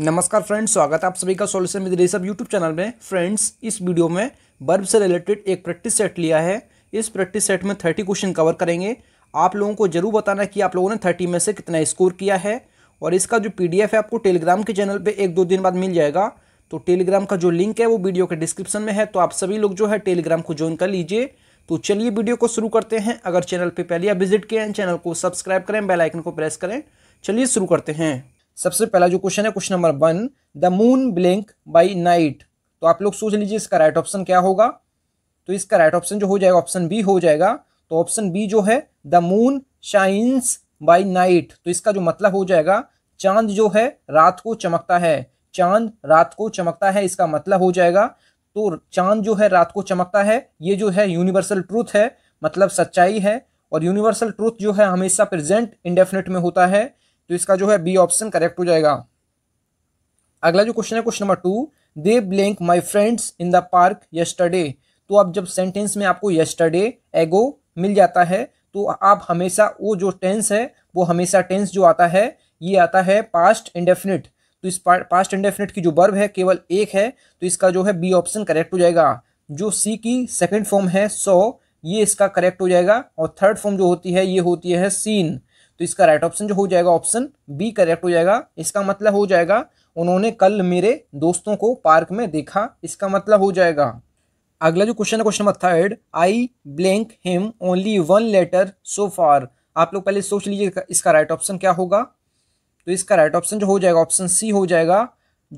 नमस्कार फ्रेंड्स स्वागत है आप सभी का solution with Raceup YouTube channel में फ्रेंड्स इस वीडियो में बर्ब से रिलेटेड एक प्रैक्टिस सेट लिया है इस प्रैक्टिस सेट में थर्टी क्वेश्चन कवर करेंगे आप लोगों को जरूर बताना कि आप लोगों ने थर्टी में से कितना स्कोर किया है और इसका जो पी है आपको टेलीग्राम के चैनल पर एक दो दिन बाद मिल जाएगा तो टेलीग्राम का जो लिंक है वो वीडियो के डिस्क्रिप्शन में है तो आप सभी लोग जो है टेलीग्राम को ज्वाइन कर लीजिए तो चलिए वीडियो को शुरू करते हैं अगर चैनल पर पहले आप विजिट किए हैं चैनल को सब्सक्राइब करें बेलाइकन को प्रेस करें चलिए शुरू करते हैं सबसे पहला जो क्वेश्चन है question number one the moon blink by night तो आप लोग सोच लीजिए इसका राइट ऑप्शन क्या होगा तो इसका राइट ऑप्शन जो हो जाएगा ऑप्शन बी हो जाएगा तो ऑप्शन बी जो है the moon shines by night तो इसका जो मतलब हो जाएगा चांद जो है रात को चमकता है चांद रात को चमकता है इसका मतलब हो जाएगा तो चांद जो है रात को चमकता है ये जो है यूनिवर्सल ट्रूथ है मतलब सच्चाई है और यूनिवर्सल ट्रूथ जो है हमेशा प्रेजेंट इंडेफिनेट में होता है तो इसका जो है बी ऑप्शन करेक्ट हो जाएगा अगला जो क्वेश्चन है question number two they blank my friends in the park yesterday तो अब जब सेंटेंस में आपको यस्टरडे एगो मिल जाता है तो आप हमेशा वो जो टेंस है वो हमेशा टेंस जो आता है ये आता है पास्ट इंडेफिनिट तो इस पास्ट इंडेफिनिट की जो बर्ब है केवल एक है तो इसका जो है बी ऑप्शन करेक्ट हो जाएगा जो सी की सेकेंड फॉर्म है सो ये इसका करेक्ट हो जाएगा और थर्ड फॉर्म जो होती है ये होती है सीन तो इसका राइट ऑप्शन जो हो जाएगा ऑप्शन बी करेक्ट हो जाएगा इसका मतलब हो जाएगा उन्होंने कल मेरे दोस्तों को पार्क में देखा इसका मतलब हो जाएगा अगला जो क्वेश्चन है question number third I blank him only one letter so far आप लोग पहले सोच लीजिए इसका राइट ऑप्शन क्या होगा तो इसका राइट ऑप्शन जो हो जाएगा ऑप्शन सी हो जाएगा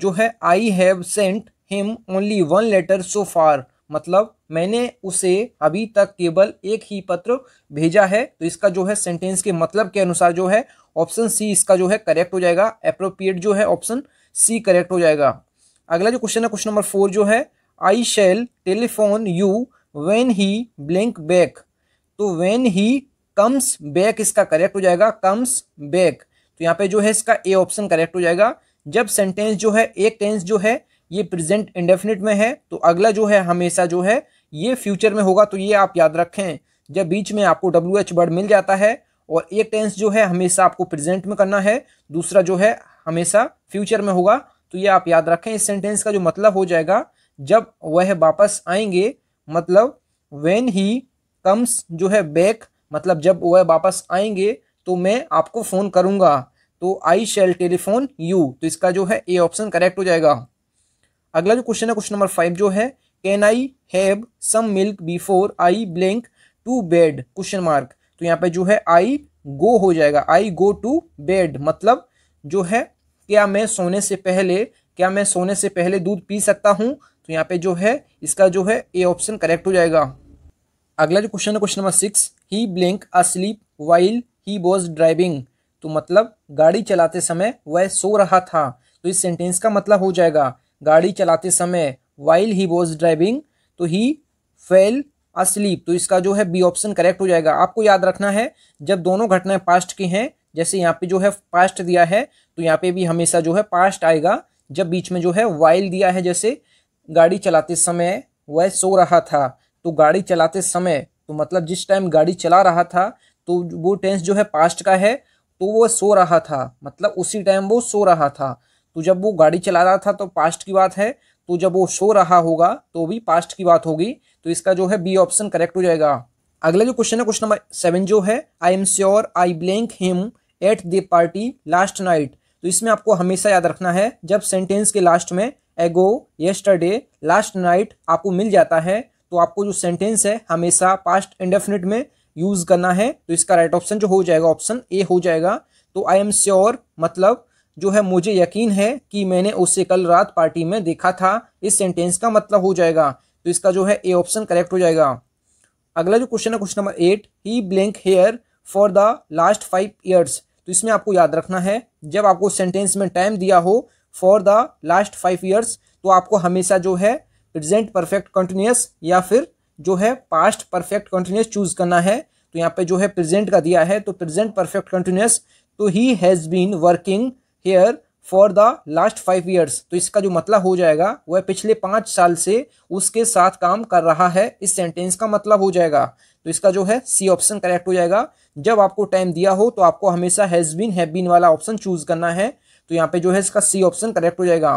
जो है I have sent him only one letter so far मतलब मैंने उसे अभी तक केवल एक ही पत्र भेजा है तो इसका जो है सेंटेंस के मतलब के अनुसार जो है ऑप्शन सी इसका जो है करेक्ट हो जाएगा अप्रोप्रिएट जो है ऑप्शन सी करेक्ट हो जाएगा अगला जो क्वेश्चन है क्वेश्चन नंबर फोर जो है I shall telephone you when he blank back तो वेन ही कम्स बैक इसका करेक्ट हो जाएगा कम्स बैक तो यहाँ पे जो है इसका ए ऑप्शन करेक्ट हो जाएगा जब सेंटेंस जो है एक टेंस जो है ये प्रेजेंट इंडेफिनिट में है तो अगला जो है हमेशा जो है ये फ्यूचर में होगा तो ये आप याद रखें जब बीच में आपको डब्ल्यू एच वर्ड मिल जाता है और एक टेंस जो है हमेशा आपको प्रेजेंट में करना है दूसरा जो है हमेशा फ्यूचर में होगा तो ये आप याद रखें इस सेंटेंस का जो मतलब हो जाएगा जब वह वापस आएंगे मतलब वेन ही कम्स जो है बैक मतलब जब वह वापस आएंगे तो मैं आपको फ़ोन करूँगा तो आई शेल टेलीफोन यू तो इसका जो है ए ऑप्शन करेक्ट हो जाएगा अगला जो क्वेश्चन है क्वेश्चन नंबर फाइव जो है can I have some milk before I blank to bed question mark तो यहाँ पे जो है आई गो हो जाएगा आई गो टू बेड मतलब जो है क्या मैं सोने से पहले क्या मैं सोने से पहले दूध पी सकता हूँ तो यहाँ पे जो है इसका जो है ए ऑप्शन करेक्ट हो जाएगा अगला जो क्वेश्चन है question number six he blink asleep while he was driving तो मतलब गाड़ी चलाते समय वह सो रहा था तो इस सेंटेंस का मतलब हो जाएगा गाड़ी चलाते समय वाइल ही वॉज ड्राइविंग तो ही फेल अस्लीप तो इसका जो है बी ऑप्शन करेक्ट हो जाएगा आपको याद रखना है जब दोनों घटनाएं पास्ट की हैं जैसे यहाँ पे जो है पास्ट दिया है तो यहाँ पे भी हमेशा जो है पास्ट आएगा जब बीच में जो है वाइल दिया है जैसे गाड़ी चलाते समय वह सो रहा था तो गाड़ी चलाते समय तो मतलब जिस टाइम गाड़ी चला रहा था तो वो टेंस जो है पास्ट का है तो वो सो रहा था मतलब उसी टाइम वो सो रहा था तो जब वो गाड़ी चला रहा था तो पास्ट की बात है तो जब वो सो रहा होगा तो भी पास्ट की बात होगी तो इसका जो है बी ऑप्शन करेक्ट हो जाएगा अगला जो क्वेश्चन है क्वेश्चन नंबर सेवन जो है I am sure I blank him at the party last night तो इसमें आपको हमेशा याद रखना है जब सेंटेंस के लास्ट में एगो येस्टरडे लास्ट नाइट आपको मिल जाता है तो आपको जो सेंटेंस है हमेशा पास्ट इंडेफिनिट में यूज़ करना है तो इसका राइट right ऑप्शन जो हो जाएगा ऑप्शन ए हो जाएगा तो आई एम श्योर मतलब जो है मुझे यकीन है कि मैंने उसे कल रात पार्टी में देखा था इस सेंटेंस का मतलब हो जाएगा तो इसका जो है ए ऑप्शन करेक्ट हो जाएगा अगला जो क्वेश्चन है question number eight he blank here for the last five years तो इसमें आपको याद रखना है जब आपको सेंटेंस में टाइम दिया हो for the last five years तो आपको हमेशा जो है प्रेजेंट परफेक्ट कंटिन्यूस या फिर जो है पास्ट परफेक्ट कंटिन्यूस चूज करना है तो यहाँ पे जो है प्रेजेंट का दिया है तो प्रेजेंट परफेक्ट कंटिन्यूस तो he has been working here for the last five years तो इसका जो मतलब हो जाएगा वह पिछले पाँच साल से उसके साथ काम कर रहा है इस सेंटेंस का मतलब हो जाएगा तो इसका जो है सी ऑप्शन करेक्ट हो जाएगा जब आपको टाइम दिया हो तो आपको हमेशा हैज़ बीन हैव बीन वाला ऑप्शन चूज करना है तो यहाँ पे जो है इसका सी ऑप्शन करेक्ट हो जाएगा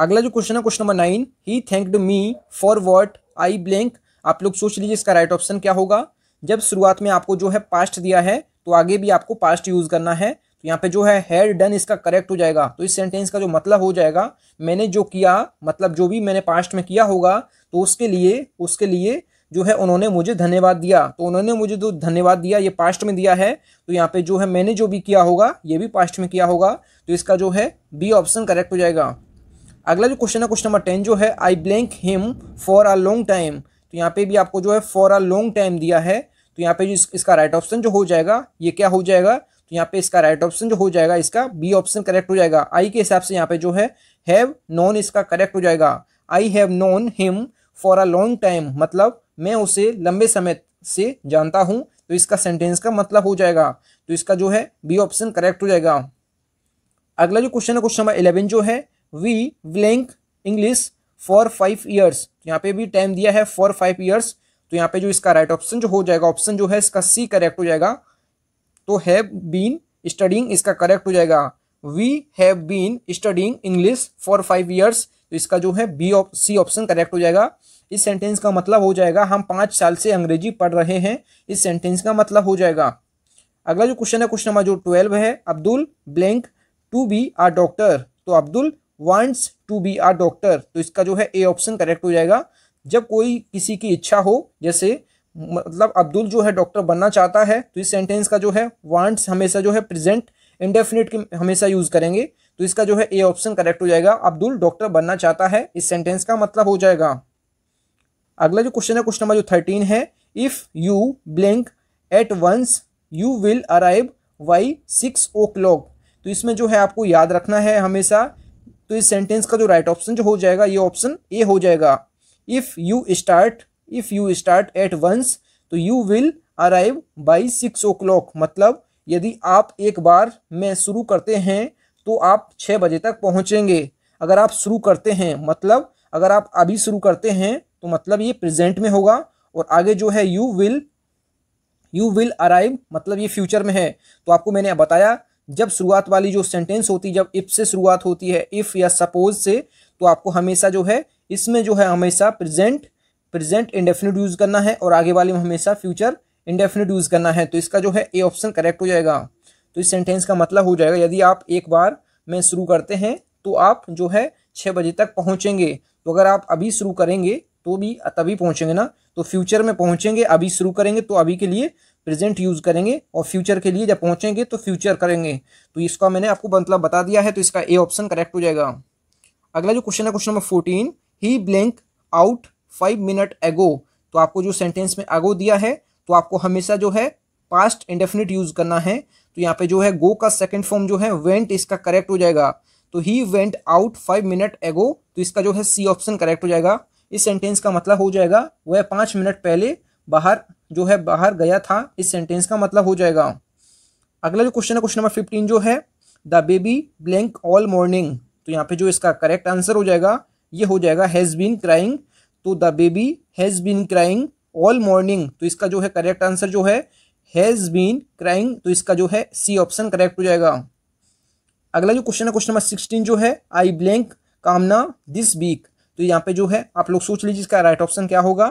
अगला जो क्वेश्चन है question number nine he thanked me for what I blank आप लोग सोच लीजिए इसका राइट ऑप्शन क्या होगा जब शुरुआत में आपको जो है पास्ट दिया है तो आगे भी आपको पास्ट यूज़ करना है तो यहाँ पे जो है हैड डन इसका करेक्ट हो जाएगा तो इस सेंटेंस का जो मतलब हो जाएगा मैंने जो किया मतलब जो भी मैंने पास्ट में किया होगा तो उसके लिए उसके लिए जो है उन्होंने मुझे धन्यवाद दिया तो उन्होंने मुझे जो धन्यवाद दिया ये पास्ट में दिया है तो यहाँ पे जो है मैंने जो भी किया होगा ये भी पास्ट में किया होगा तो इसका जो है बी ऑप्शन करेक्ट हो जाएगा अगला जो क्वेश्चन है क्वेश्चन नंबर टेन जो है I blank him for a long time तो यहाँ पे भी आपको जो है फॉर अ लॉन्ग टाइम दिया है तो यहाँ पे जो इसका राइट ऑप्शन जो हो जाएगा ये क्या हो जाएगा तो यहाँ पे इसका राइट ऑप्शन जो हो जाएगा इसका बी ऑप्शन करेक्ट हो जाएगा आई के हिसाब से यहाँ पे जो है हैव नोन इसका करेक्ट हो जाएगा I have known him for a long time मतलब मैं उसे लंबे समय से जानता हूँ तो इसका सेंटेंस का मतलब हो जाएगा तो इसका जो है बी ऑप्शन करेक्ट हो जाएगा अगला जो क्वेश्चन है क्वेश्चन नंबर इलेवन जो है we blank English for five years यहाँ पे भी टाइम दिया है फॉर फाइव ईयर्स तो यहाँ पे जो इसका राइट right ऑप्शन जो हो जाएगा ऑप्शन जो है इसका सी करेक्ट हो जाएगा तो हैव बीन स्टडिंग इसका करेक्ट हो जाएगा we have been studying English for five years तो इसका जो है बी ऑप सी ऑप्शन करेक्ट हो जाएगा इस सेंटेंस का मतलब हो जाएगा हम पाँच साल से अंग्रेजी पढ़ रहे हैं इस सेंटेंस का मतलब हो जाएगा अगला जो क्वेश्चन है क्वेश्चन नंबर जो ट्वेल्व है Abdul blank to be a doctor तो Abdul wants to be a doctor तो इसका जो है ए ऑप्शन करेक्ट हो जाएगा जब कोई किसी की इच्छा हो जैसे मतलब अब्दुल जो है डॉक्टर बनना चाहता है तो इस सेंटेंस का जो है वांट्स हमेशा जो है प्रेजेंट इंडेफिनिट हमेशा यूज़ करेंगे तो इसका जो है ए ऑप्शन करेक्ट हो जाएगा अब्दुल डॉक्टर बनना चाहता है इस सेंटेंस का मतलब हो जाएगा अगला जो क्वेश्चन है क्वेश्चन नंबर जो थर्टीन है if you blank at once you will arrive by six o'clock तो इसमें जो है आपको याद रखना है हमेशा तो इस सेंटेंस का जो राइट right ऑप्शन जो हो जाएगा ये ऑप्शन ए हो जाएगा if you start if you start at once तो you will arrive by six o'clock मतलब यदि आप एक बार में शुरू करते हैं तो आप छः बजे तक पहुँचेंगे अगर आप शुरू करते हैं मतलब अगर आप अभी शुरू करते हैं तो मतलब ये प्रेजेंट में होगा और आगे जो है you will you will arrive मतलब ये फ्यूचर में है तो आपको मैंने बताया जब शुरुआत वाली जो सेंटेंस होती है जब इफ़ से शुरुआत होती है इफ़ या सपोज से तो आपको हमेशा जो है इसमें जो है हमेशा प्रेजेंट प्रेजेंट इंडेफिनिट यूज़ करना है और आगे वाले में हमेशा फ्यूचर इंडेफिनिट यूज़ करना है तो इसका जो है ए ऑप्शन करेक्ट हो जाएगा तो इस सेंटेंस का मतलब हो जाएगा यदि आप एक बार में शुरू करते हैं तो आप जो है छः बजे तक पहुँचेंगे तो अगर आप अभी शुरू करेंगे तो भी तभी पहुँचेंगे ना तो फ्यूचर में पहुँचेंगे अभी शुरू करेंगे तो अभी के लिए प्रेजेंट यूज़ करेंगे और फ्यूचर के लिए जब पहुँचेंगे तो फ्यूचर करेंगे तो इसका मैंने आपको मतलब बता दिया है तो इसका ए ऑप्शन करेक्ट हो जाएगा अगला जो क्वेश्चन है question number fourteen he blank out five minute ago तो आपको जो सेंटेंस में एगो दिया है तो आपको हमेशा जो है पास्ट इंडेफिनिट यूज करना है तो यहाँ पे जो है गो का सेकंड फॉर्म जो है वेंट इसका करेक्ट हो जाएगा तो he went out five minute ago तो इसका जो है सी ऑप्शन करेक्ट हो जाएगा इस सेंटेंस का मतलब हो जाएगा वह पाँच मिनट पहले बाहर जो है बाहर गया था इस सेंटेंस का मतलब हो जाएगा अगला जो क्वेश्चन है क्वेश्चन नंबर फिफ्टीन जो है the baby blank all morning तो यहाँ पे जो इसका करेक्ट आंसर हो जाएगा ये हो जाएगा हैज़ बीन क्राइंग तो the baby has been crying all morning तो इसका जो है करेक्ट आंसर जो है हैज़ बीन क्राइंग तो इसका जो है सी ऑप्शन करेक्ट हो जाएगा अगला जो क्वेश्चन है क्वेश्चन नंबर सिक्सटीन जो है I blank Kamna this week तो यहाँ पे जो है आप लोग सोच लीजिए इसका राइट ऑप्शन क्या होगा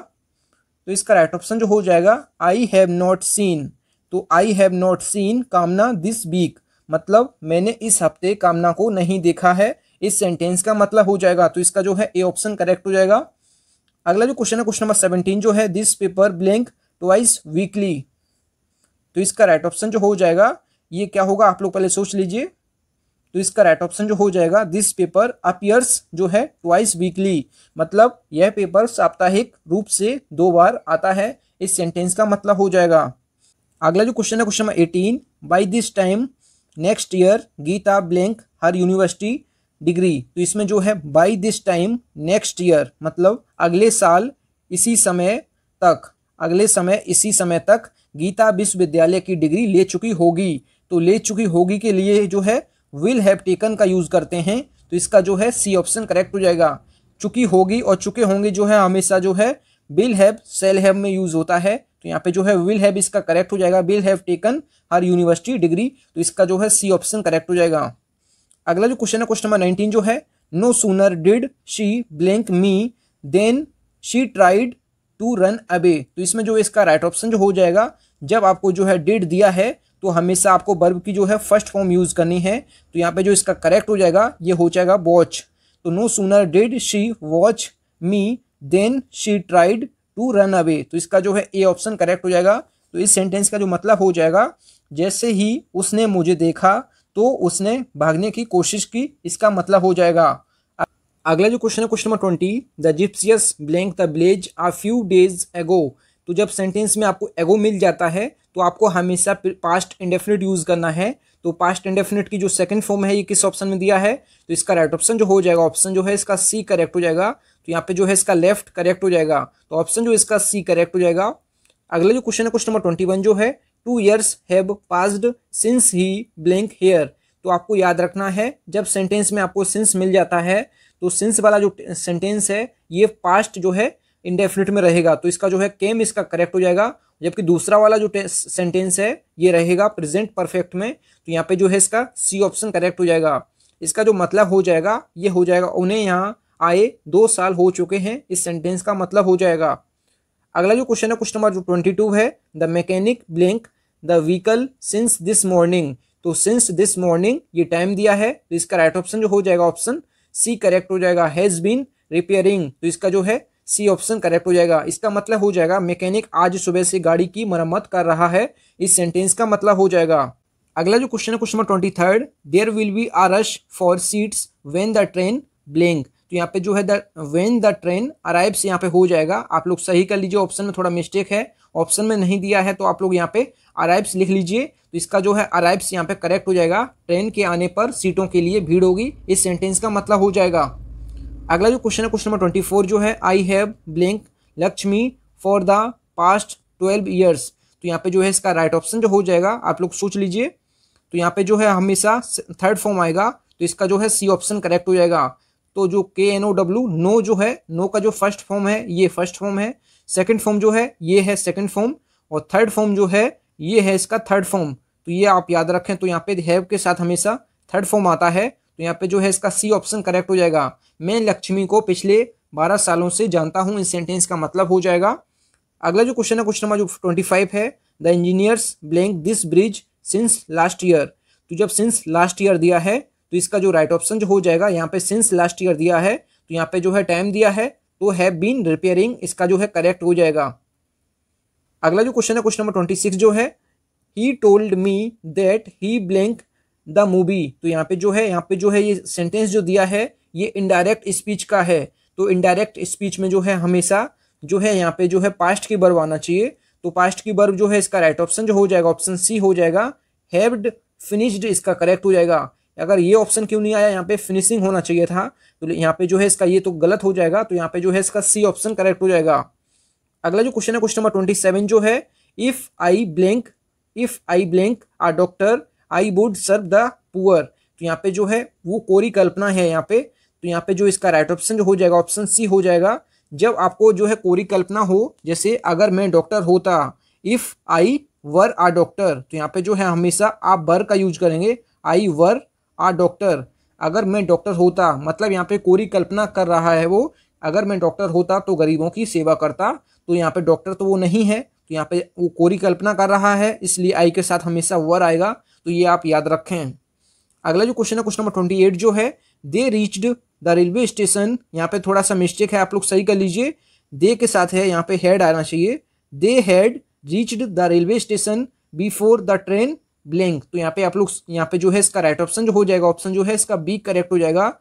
तो इसका राइट ऑप्शन जो हो जाएगा आई हैव नॉट सीन तो I have not seen Kamna this week मतलब मैंने इस हफ्ते कामना को नहीं देखा है इस सेंटेंस का मतलब हो जाएगा तो इसका जो है ए ऑप्शन करेक्ट हो जाएगा अगला जो क्वेश्चन है क्वेश्चन नंबर सेवनटीन जो है this paper blank twice weekly तो इसका राइट ऑप्शन जो हो जाएगा ये क्या होगा आप लोग पहले सोच लीजिए तो इसका राइट ऑप्शन जो हो जाएगा दिस पेपर अपियर्स जो है ट्वाइस वीकली मतलब यह पेपर साप्ताहिक रूप से दो बार आता है इस सेंटेंस का मतलब हो जाएगा अगला जो क्वेश्चन है question number eighteen by this time next year Geeta blank her university degree तो इसमें जो है by this time next year मतलब अगले साल इसी समय तक अगले समय इसी समय तक गीता विश्वविद्यालय की डिग्री ले चुकी होगी तो ले चुकी होगी के लिए जो है विल हैव टेकन का यूज़ करते हैं तो इसका जो है सी ऑप्शन करेक्ट हो जाएगा चुकी होगी और चुके होंगे जो है हमेशा जो है विल हैव सेल हैव में यूज़ होता है तो यहाँ पे जो है विल हैव इसका करेक्ट हो जाएगा will have taken her university degree तो इसका जो है सी ऑप्शन करेक्ट हो जाएगा अगला जो क्वेश्चन है क्वेश्चन नंबर नाइनटीन जो है no sooner did she blank me then she tried to run away तो इसमें जो इसका राइट ऑप्शन जो हो जाएगा जब आपको जो है डिड दिया है तो हमेशा आपको बर्ब की जो है फर्स्ट फॉर्म यूज़ करनी है तो यहाँ पे जो इसका करेक्ट हो जाएगा ये हो जाएगा वॉच तो no sooner did she watch me then she tried to run away तो इसका जो है ए ऑप्शन करेक्ट हो जाएगा तो इस सेंटेंस का जो मतलब हो जाएगा जैसे ही उसने मुझे देखा तो उसने भागने की कोशिश की इसका मतलब हो जाएगा अगला जो क्वेश्चन है question number twenty the gypsies blank the place a few days ago तो जब सेंटेंस में आपको एगो मिल जाता है तो आपको हमेशा पास्ट इंडेफिनिट यूज़ करना है तो पास्ट इंडेफिनिट की जो सेकंड फॉर्म है ये किस ऑप्शन में दिया है तो इसका राइट ऑप्शन जो हो जाएगा ऑप्शन जो है इसका सी करेक्ट हो जाएगा तो यहाँ पे जो है इसका लेफ्ट करेक्ट हो जाएगा तो ऑप्शन जो इसका सी करेक्ट हो जाएगा अगला जो क्वेश्चन है क्वेश्चन नंबर ट्वेंटी जो है two years have passed since he blank here तो आपको याद रखना है जब सेंटेंस में आपको सिंस मिल जाता है तो सिंस वाला जो सेंटेंस है ये पास्ट जो है इंडेफिनिट में रहेगा तो इसका जो है केम इसका करेक्ट हो जाएगा जबकि दूसरा वाला जो सेंटेंस है ये रहेगा प्रेजेंट परफेक्ट में तो यहाँ पे जो है इसका सी ऑप्शन करेक्ट हो जाएगा इसका जो मतलब हो जाएगा ये हो जाएगा उन्हें यहाँ आए दो साल हो चुके हैं इस सेंटेंस का मतलब हो जाएगा अगला जो क्वेश्चन है क्वेश्चन नंबर जो ट्वेंटी टू है the mechanic blank the vehicle since this morning तो सिंस दिस मॉर्निंग ये टाइम दिया है तो इसका राइट ऑप्शन जो हो जाएगा ऑप्शन सी करेक्ट हो जाएगा हैज बीन रिपेयरिंग तो इसका जो है सी ऑप्शन करेक्ट हो जाएगा इसका मतलब हो जाएगा मैकेनिक आज सुबह से गाड़ी की मरम्मत कर रहा है इस सेंटेंस का मतलब हो जाएगा अगला जो क्वेश्चन है question number twenty third there will be a rush for seats when the train blink तो यहाँ पे जो है the when the train arrives यहाँ पे हो जाएगा आप लोग सही कर लीजिए ऑप्शन में थोड़ा मिस्टेक है ऑप्शन में नहीं दिया है तो आप लोग यहाँ पे अराइब्स लिख लीजिए तो इसका जो है अराइब्स यहाँ पे करेक्ट हो जाएगा ट्रेन के आने पर सीटों के लिए भीड़ होगी इस सेंटेंस का मतलब हो जाएगा अगला जो क्वेश्चन है क्वेश्चन नंबर ट्वेंटी फोर जो है I have blink Lakshmi for the past twelve years तो यहाँ पे जो है इसका राइट ऑप्शन जो हो जाएगा आप लोग सोच लीजिए तो यहाँ पे जो है हमेशा थर्ड फॉर्म आएगा तो इसका जो है सी ऑप्शन करेक्ट हो जाएगा तो जो के एन ओ डब्ल्यू नो जो है नो का जो फर्स्ट फॉर्म है ये फर्स्ट फॉर्म है सेकेंड फॉर्म जो है ये है सेकेंड फॉर्म और थर्ड फॉर्म जो है ये है इसका थर्ड फॉर्म तो ये आप याद रखें तो यहाँ पे हैव के साथ हमेशा थर्ड फॉर्म आता है तो यहाँ पे जो है इसका सी ऑप्शन करेक्ट हो जाएगा मैं लक्ष्मी को पिछले बारह सालों से जानता हूँ इस सेंटेंस का मतलब हो जाएगा अगला जो क्वेश्चन है क्वेश्चन नंबर जो ट्वेंटी फाइव है the engineers blank this bridge since last year तो जब सिंस लास्ट ईयर दिया है तो इसका जो राइट ऑप्शन जो हो जाएगा यहाँ पे सिंस लास्ट ईयर दिया है तो यहाँ पे जो है टाइम दिया है तो हैव बीन रिपेयरिंग इसका जो है करेक्ट हो जाएगा अगला जो क्वेश्चन है क्वेश्चन नंबर ट्वेंटी सिक्स जो है he told me that he blank the movie तो यहाँ पे जो है यहाँ पे जो है ये सेंटेंस जो दिया है ये इनडायरेक्ट स्पीच का है तो इनडायरेक्ट स्पीच में जो है हमेशा जो है यहाँ पे जो है पास्ट की बर्व आना चाहिए तो पास्ट की बर्व जो है इसका राइट ऑप्शन जो हो जाएगा ऑप्शन सी हो जाएगा हैव्ड फिनिश्ड इसका करेक्ट हो जाएगा अगर ये ऑप्शन क्यों नहीं आया यहाँ पे फिनिशिंग होना चाहिए था तो यहाँ पे जो है इसका ये तो गलत हो जाएगा तो यहाँ पे जो है इसका सी ऑप्शन करेक्ट हो जाएगा अगला जो क्वेश्चन है क्वेश्चन नंबर ट्वेंटी सेवन जो है if I blank if I blank a doctor I would serve the poor तो यहाँ पे जो है वो कोरी कल्पना है यहाँ पे तो यहाँ पे जो इसका राइट ऑप्शन जो हो जाएगा ऑप्शन सी हो जाएगा जब आपको जो है कोरी कल्पना हो जैसे अगर मैं डॉक्टर होता if I were uh doctor तो यहाँ पे जो है हमेशा आप वर का यूज करेंगे आई वर आ डॉक्टर अगर मैं डॉक्टर होता मतलब यहाँ पे कोरी कल्पना कर रहा है वो अगर मैं डॉक्टर होता तो गरीबों की सेवा करता तो यहाँ पे डॉक्टर तो वो नहीं है तो यहाँ पे वो कोरी कल्पना कर रहा है इसलिए आई के साथ हमेशा वर आएगा तो ये आप याद रखें अगला जो क्वेश्चन है क्वेश्चन नंबर ट्वेंटी एट जो है they reached the railway station यहाँ पे थोड़ा सा मिस्टेक है आप लोग सही कर लीजिए दे के साथ है यहाँ पे हेड आना चाहिए they had reached the railway station before the train blank तो यहाँ पे आप लोग यहाँ पे जो है इसका राइट ऑप्शन जो हो जाएगा ऑप्शन जो है इसका बी करेक्ट हो जाएगा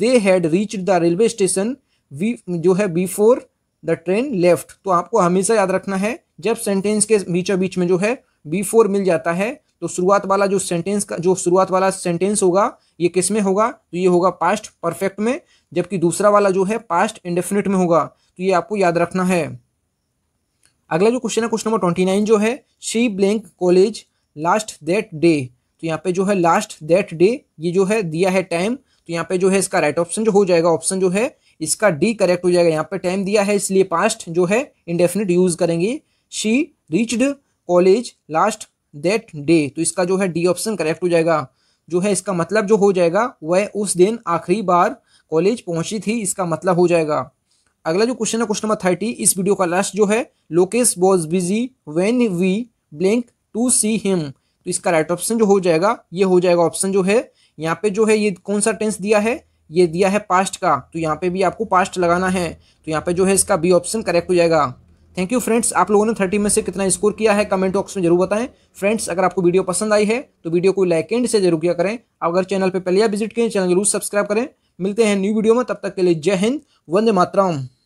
they had reached the railway station वी जो है बिफोर द ट्रेन लेफ्ट तो आपको हमेशा याद रखना है जब सेंटेंस के बीचों बीच में जो है बी फोर मिल जाता है तो शुरुआत वाला जो सेंटेंस का जो शुरुआत वाला सेंटेंस होगा ये किस में होगा तो ये होगा पास्ट परफेक्ट में जबकि दूसरा वाला जो है पास्ट इंडेफिनिट में होगा तो ये आपको याद रखना है अगला जो क्वेश्चन है क्वेश्चन नंबर ट्वेंटी नाइन जो है she blank college last that day तो यहाँ पे जो है लास्ट दैट डे ये जो है दिया है टाइम तो यहाँ पे जो है इसका राइट ऑप्शन जो हो जाएगा ऑप्शन जो है इसका डी करेक्ट हो जाएगा यहाँ पे टाइम दिया है इसलिए पास्ट जो है इंडेफिनिट यूज करेंगे she reached college last that day तो इसका जो है डी ऑप्शन करेक्ट हो जाएगा जो है इसका मतलब जो हो जाएगा वह उस दिन आखिरी बार कॉलेज पहुंची थी इसका मतलब हो जाएगा अगला जो क्वेश्चन है क्वेश्चन नंबर थर्टी इस वीडियो का लास्ट जो है Lokesh was busy when we blink to see him तो इसका राइट ऑप्शन जो हो जाएगा ये हो जाएगा ऑप्शन जो है यहाँ पे जो है ये कौन सा टेंस दिया है ये दिया है पास्ट का तो यहाँ पे भी आपको पास्ट लगाना है तो यहाँ पे जो है इसका बी ऑप्शन करेक्ट हो जाएगा थैंक यू फ्रेंड्स आप लोगों ने थर्टी में से कितना स्कोर किया है कमेंट बॉक्स में जरूर बताएं फ्रेंड्स अगर आपको वीडियो पसंद आई है तो वीडियो को लाइक एंड से जरूर किया करें अगर चैनल पर पहले विजिट करें चैनल जरूर सब्सक्राइब करें मिलते हैं न्यू वीडियो में तब तक के लिए जय हिंद वंदे मातराम